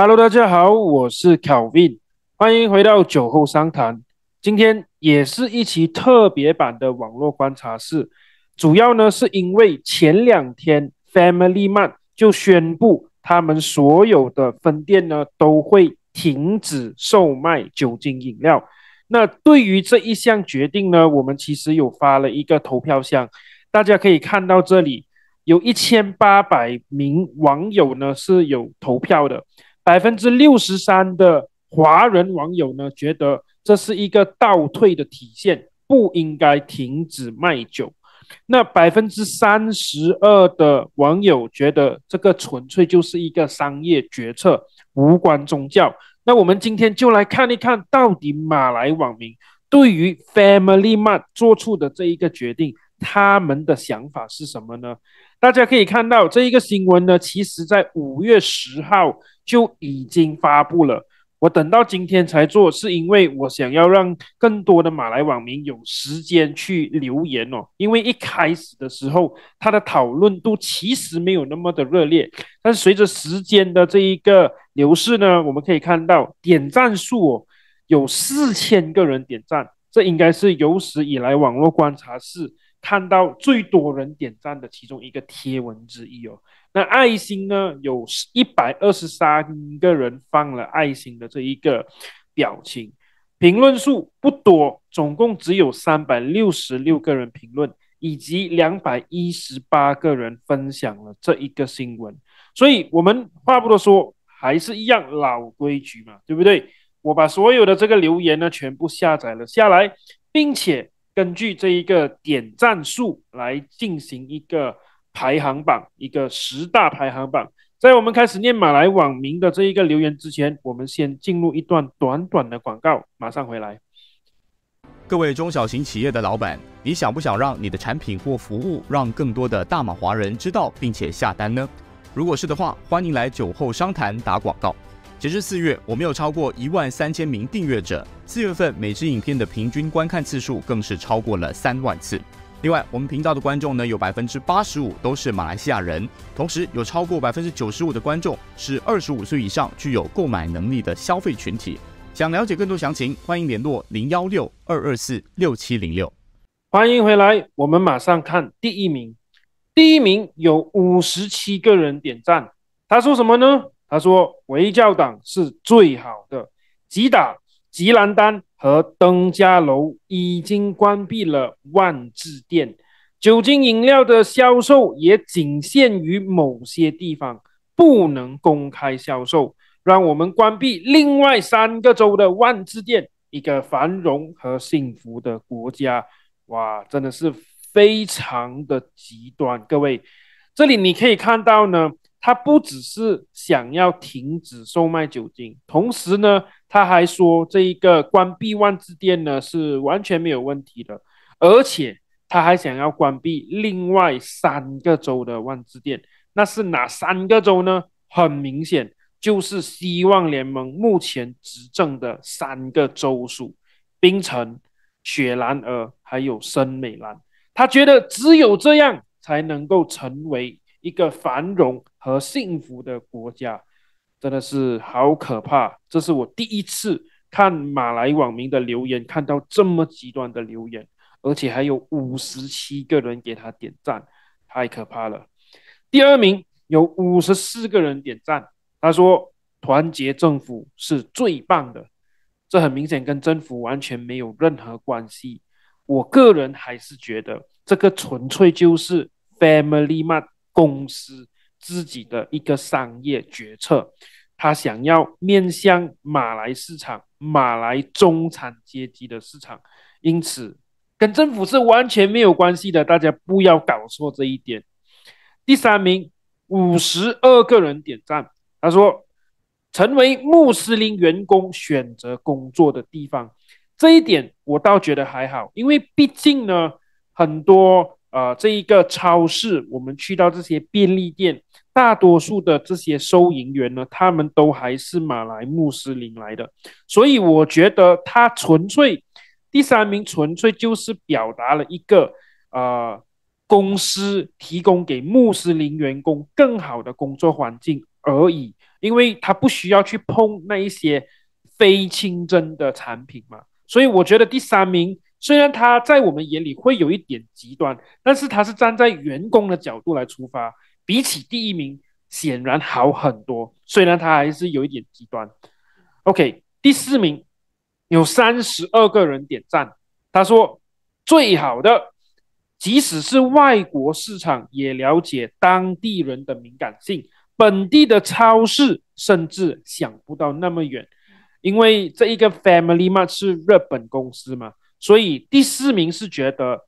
Hello，大家好，我是 Calvin，欢迎回到酒后商谈。今天也是一期特别版的网络观察室，主要呢是因为前两天 Family Man 就宣布他们所有的分店呢都会停止售卖酒精饮料。那对于这一项决定呢，我们其实有发了一个投票箱，大家可以看到这里有一千八百名网友呢是有投票的。百分之六十三的华人网友呢，觉得这是一个倒退的体现，不应该停止卖酒。那百分之三十二的网友觉得，这个纯粹就是一个商业决策，无关宗教。那我们今天就来看一看到底马来网民对于 FamilyMart 做出的这一个决定，他们的想法是什么呢？大家可以看到，这一个新闻呢，其实在五月十号就已经发布了。我等到今天才做，是因为我想要让更多的马来网民有时间去留言哦。因为一开始的时候，它的讨论度其实没有那么的热烈。但随着时间的这一个流逝呢，我们可以看到点赞数有四千个人点赞，这应该是有史以来网络观察室。看到最多人点赞的其中一个贴文之一哦，那爱心呢？有一百二十三个人放了爱心的这一个表情，评论数不多，总共只有三百六十六个人评论，以及两百一十八个人分享了这一个新闻。所以，我们话不多说，还是一样老规矩嘛，对不对？我把所有的这个留言呢全部下载了下来，并且。根据这一个点赞数来进行一个排行榜，一个十大排行榜。在我们开始念马来网民的这一个留言之前，我们先进入一段短短的广告，马上回来。各位中小型企业的老板，你想不想让你的产品或服务让更多的大马华人知道并且下单呢？如果是的话，欢迎来酒后商谈打广告。截至四月，我们有超过一万三千名订阅者。四月份每支影片的平均观看次数更是超过了三万次。另外，我们频道的观众呢，有百分之八十五都是马来西亚人，同时有超过百分之九十五的观众是二十五岁以上、具有购买能力的消费群体。想了解更多详情，欢迎联络零幺六二二四六七零六。欢迎回来，我们马上看第一名。第一名有五十七个人点赞，他说什么呢？他说：“维教党是最好的。”吉打、吉兰丹和登嘉楼已经关闭了万字店，酒精饮料的销售也仅限于某些地方，不能公开销售。让我们关闭另外三个州的万字店。一个繁荣和幸福的国家，哇，真的是非常的极端。各位，这里你可以看到呢。他不只是想要停止售卖酒精，同时呢，他还说这一个关闭万字店呢是完全没有问题的，而且他还想要关闭另外三个州的万字店。那是哪三个州呢？很明显就是希望联盟目前执政的三个州属：冰城、雪兰莪还有森美兰。他觉得只有这样才能够成为。一个繁荣和幸福的国家，真的是好可怕！这是我第一次看马来网民的留言，看到这么极端的留言，而且还有五十七个人给他点赞，太可怕了。第二名有五十四个人点赞，他说“团结政府是最棒的”，这很明显跟政府完全没有任何关系。我个人还是觉得这个纯粹就是 Family Man。公司自己的一个商业决策，他想要面向马来市场、马来中产阶级的市场，因此跟政府是完全没有关系的，大家不要搞错这一点。第三名，五十二个人点赞，他说成为穆斯林员工选择工作的地方，这一点我倒觉得还好，因为毕竟呢，很多。啊，这一个超市，我们去到这些便利店，大多数的这些收银员呢，他们都还是马来穆斯林来的，所以我觉得他纯粹，第三名纯粹就是表达了一个，呃，公司提供给穆斯林员工更好的工作环境而已，因为他不需要去碰那一些非清真的产品嘛，所以我觉得第三名。虽然他在我们眼里会有一点极端，但是他是站在员工的角度来出发，比起第一名显然好很多。虽然他还是有一点极端。OK，第四名有三十二个人点赞，他说：“最好的，即使是外国市场也了解当地人的敏感性，本地的超市甚至想不到那么远，因为这一个 Family 嘛是日本公司嘛。”所以第四名是觉得，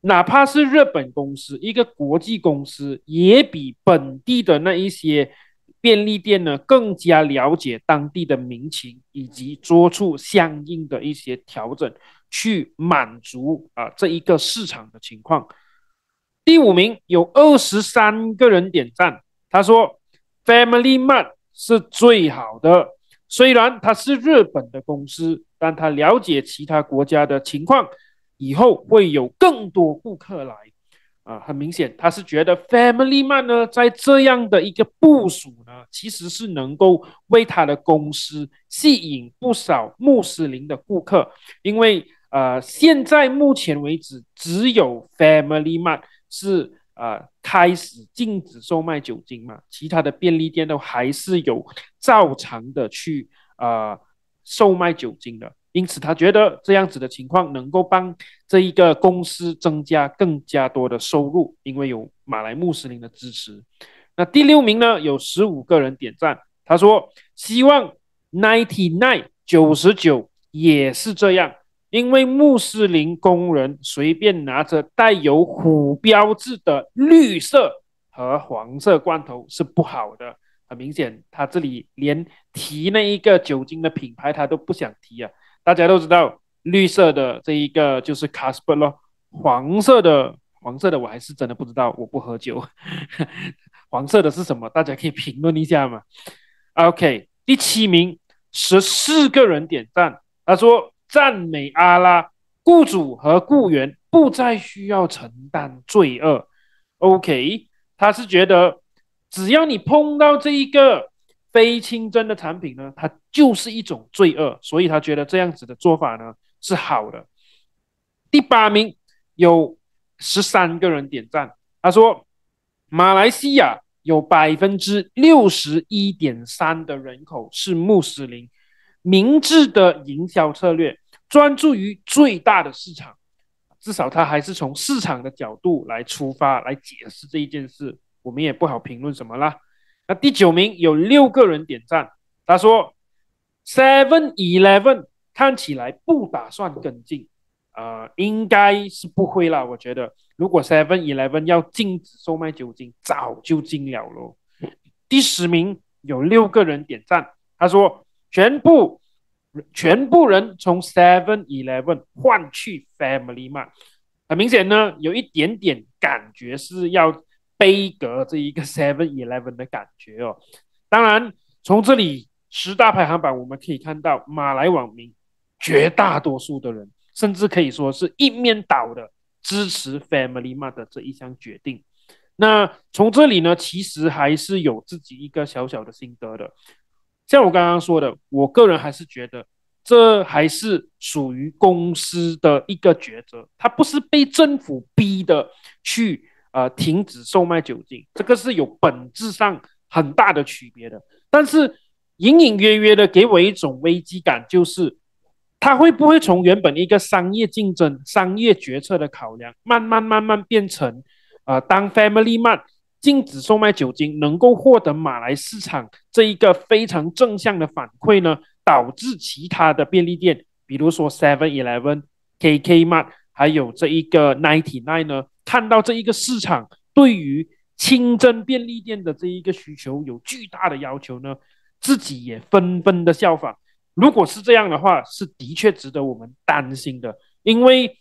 哪怕是日本公司，一个国际公司，也比本地的那一些便利店呢更加了解当地的民情，以及做出相应的一些调整，去满足啊这一个市场的情况。第五名有二十三个人点赞，他说 FamilyMart 是最好的，虽然它是日本的公司。让他了解其他国家的情况以后，会有更多顾客来。啊，很明显，他是觉得 f a m i l y m a n 呢，在这样的一个部署呢，其实是能够为他的公司吸引不少穆斯林的顾客。因为，呃，现在目前为止，只有 f a m i l y m a n 是呃开始禁止售卖酒精嘛，其他的便利店都还是有照常的去啊。售卖酒精的，因此他觉得这样子的情况能够帮这一个公司增加更加多的收入，因为有马来穆斯林的支持。那第六名呢，有十五个人点赞，他说希望 ninety nine 九十九也是这样，因为穆斯林工人随便拿着带有虎标志的绿色和黄色罐头是不好的。很明显，他这里连提那一个酒精的品牌，他都不想提啊。大家都知道，绿色的这一个就是 Casper 咯，黄色的黄色的我还是真的不知道，我不喝酒。黄色的是什么？大家可以评论一下嘛。OK，第七名，十四个人点赞。他说：“赞美阿拉，雇主和雇员不再需要承担罪恶。” OK，他是觉得。只要你碰到这一个非清真的产品呢，它就是一种罪恶，所以他觉得这样子的做法呢是好的。第八名有十三个人点赞，他说：“马来西亚有百分之六十一点三的人口是穆斯林，明智的营销策略，专注于最大的市场，至少他还是从市场的角度来出发来解释这一件事。”我们也不好评论什么啦。那第九名有六个人点赞，他说：Seven Eleven 看起来不打算跟进，呃，应该是不会啦。我觉得，如果 Seven Eleven 要禁止售卖酒精，早就禁了咯。第十名有六个人点赞，他说：全部全部人从 Seven Eleven 换去 FamilyMart，很明显呢，有一点点感觉是要。杯格这一个 Seven Eleven 的感觉哦，当然，从这里十大排行榜我们可以看到，马来网民绝大多数的人，甚至可以说是一面倒的支持 FamilyMart 这一项决定。那从这里呢，其实还是有自己一个小小的心得的。像我刚刚说的，我个人还是觉得，这还是属于公司的一个抉择，它不是被政府逼的去。呃，停止售卖酒精，这个是有本质上很大的区别的。但是，隐隐约约的给我一种危机感，就是它会不会从原本一个商业竞争、商业决策的考量，慢慢慢慢变成，呃，当 FamilyMart 禁止售卖酒精能够获得马来市场这一个非常正向的反馈呢？导致其他的便利店，比如说 Seven Eleven、KKMart，还有这一个 Ninety Nine 呢？看到这一个市场对于清真便利店的这一个需求有巨大的要求呢，自己也纷纷的效仿。如果是这样的话，是的确值得我们担心的，因为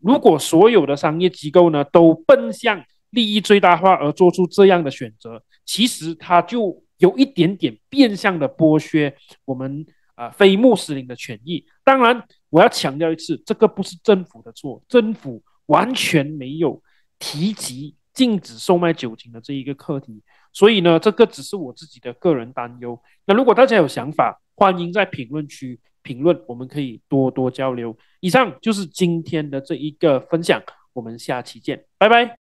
如果所有的商业机构呢都奔向利益最大化而做出这样的选择，其实它就有一点点变相的剥削我们啊非穆斯林的权益。当然，我要强调一次，这个不是政府的错，政府完全没有。提及禁止售卖酒精的这一个课题，所以呢，这个只是我自己的个人担忧。那如果大家有想法，欢迎在评论区评论，我们可以多多交流。以上就是今天的这一个分享，我们下期见，拜拜。